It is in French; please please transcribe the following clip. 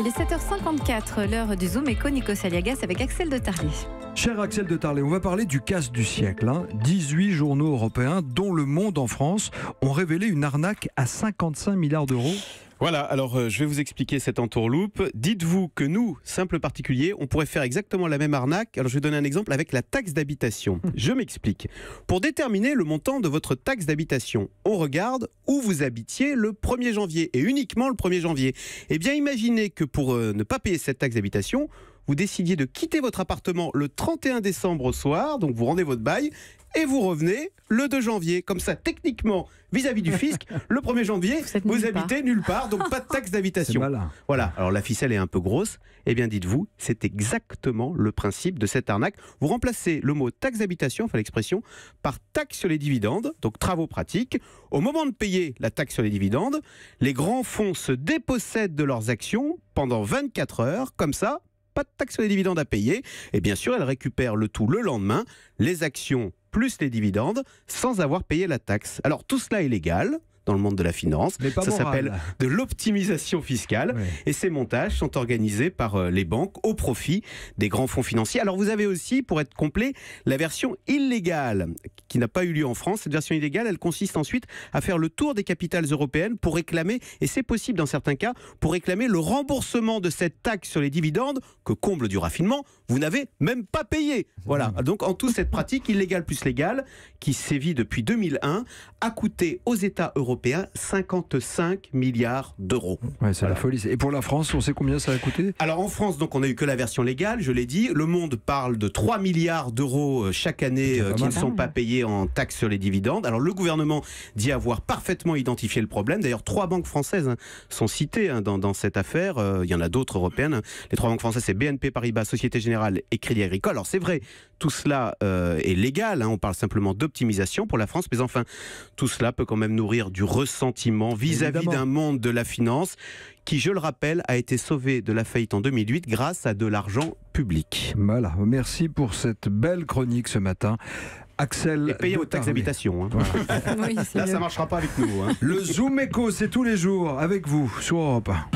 Il est 7h54, l'heure du Zoom et Nico Saliagas avec Axel de Tarly. Cher Axel de Tarlé, on va parler du casse du siècle. 18 hein. journaux européens, dont Le Monde en France, ont révélé une arnaque à 55 milliards d'euros voilà, alors euh, je vais vous expliquer cette entourloupe. Dites-vous que nous, simples particuliers, on pourrait faire exactement la même arnaque. Alors je vais donner un exemple avec la taxe d'habitation. Hum. Je m'explique. Pour déterminer le montant de votre taxe d'habitation, on regarde où vous habitiez le 1er janvier et uniquement le 1er janvier. Eh bien imaginez que pour euh, ne pas payer cette taxe d'habitation, vous décidiez de quitter votre appartement le 31 décembre au soir, donc vous rendez votre bail, et vous revenez le 2 janvier. Comme ça, techniquement, vis-à-vis du fisc, le 1er janvier, vous, habitez nulle part, donc pas de taxe d'habitation. Voilà, alors la ficelle est un peu grosse. Eh bien, dites-vous, c'est exactement le principe de cette arnaque. Vous remplacez le mot taxe d'habitation, enfin l'expression, par taxe sur les dividendes, donc travaux pratiques. Au moment de payer la taxe sur les dividendes, les grands fonds se dépossèdent de leurs actions pendant 24 heures. Comme ça, pas de taxe sur les dividendes à payer. Et bien sûr, elle récupère le tout le lendemain. Les actions plus les dividendes sans avoir payé la taxe. Alors tout cela est légal, dans le monde de la finance. Ça s'appelle de l'optimisation fiscale. Et ces montages sont organisés par euh, les banques au profit des grands fonds financiers. Alors vous avez aussi, pour être complet, la version illégale qui n'a pas eu lieu en France. Cette version illégale, elle consiste ensuite à faire le tour des capitales européennes pour réclamer, et c'est possible dans certains cas, pour réclamer le remboursement de cette taxe sur les dividendes que, comble du raffinement, vous n'avez même pas payé. Voilà. Mmh. Donc en tout, cette pratique illégale plus légale, qui sévit depuis 2001, a coûté aux États européens 55 milliards d'euros. c'est la folie. Et pour la France, on sait combien ça a coûté Alors en France, donc on n'a eu que la version légale, je l'ai dit. Le Monde parle de 3 milliards d'euros euh, chaque année euh, qui ne sont pas payés en taxes sur les dividendes. Alors le gouvernement dit avoir parfaitement identifié le problème. D'ailleurs, trois banques françaises hein, sont citées hein, dans, dans cette affaire. Euh, il y en a d'autres européennes. Les trois banques françaises, c'est BNP Paribas, Société Générale et Crédit Agricole. Alors c'est vrai, tout cela euh, est légal, hein. on parle simplement d'optimisation pour la France, mais enfin, tout cela peut quand même nourrir du ressentiment vis-à-vis d'un monde de la finance qui, je le rappelle, a été sauvé de la faillite en 2008 grâce à de l'argent public. Voilà, merci pour cette belle chronique ce matin. Axel. Et payer vos taxes d'habitation. Hein. Là, ça ne marchera pas avec nous. Hein. Le Zoom Echo, c'est tous les jours avec vous sur Europe